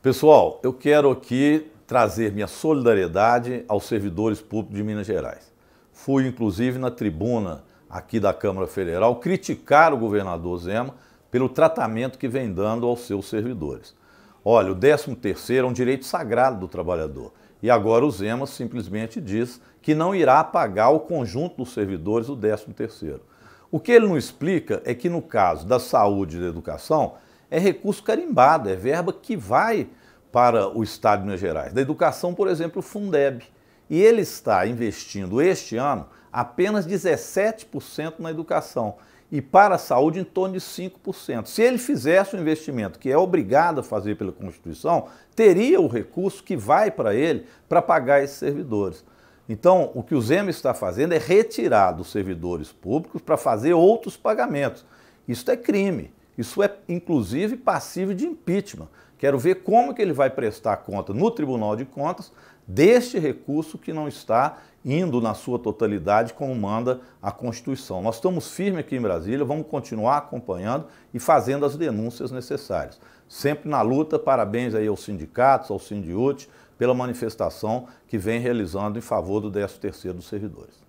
Pessoal, eu quero aqui trazer minha solidariedade aos servidores públicos de Minas Gerais. Fui, inclusive, na tribuna aqui da Câmara Federal criticar o governador Zema pelo tratamento que vem dando aos seus servidores. Olha, o 13º é um direito sagrado do trabalhador. E agora o Zema simplesmente diz que não irá pagar o conjunto dos servidores o 13º. O que ele não explica é que no caso da saúde e da educação, é recurso carimbado, é verba que vai para o Estado de Minas Gerais. Da educação, por exemplo, o Fundeb. E ele está investindo este ano apenas 17% na educação e para a saúde em torno de 5%. Se ele fizesse o um investimento que é obrigado a fazer pela Constituição, teria o recurso que vai para ele para pagar esses servidores. Então, o que o Zema está fazendo é retirar dos servidores públicos para fazer outros pagamentos. Isso é crime. Isso é, inclusive, passivo de impeachment. Quero ver como que ele vai prestar conta no Tribunal de Contas deste recurso que não está indo na sua totalidade como manda a Constituição. Nós estamos firmes aqui em Brasília, vamos continuar acompanhando e fazendo as denúncias necessárias. Sempre na luta, parabéns aí aos sindicatos, ao Sindiute, pela manifestação que vem realizando em favor do 13º dos servidores.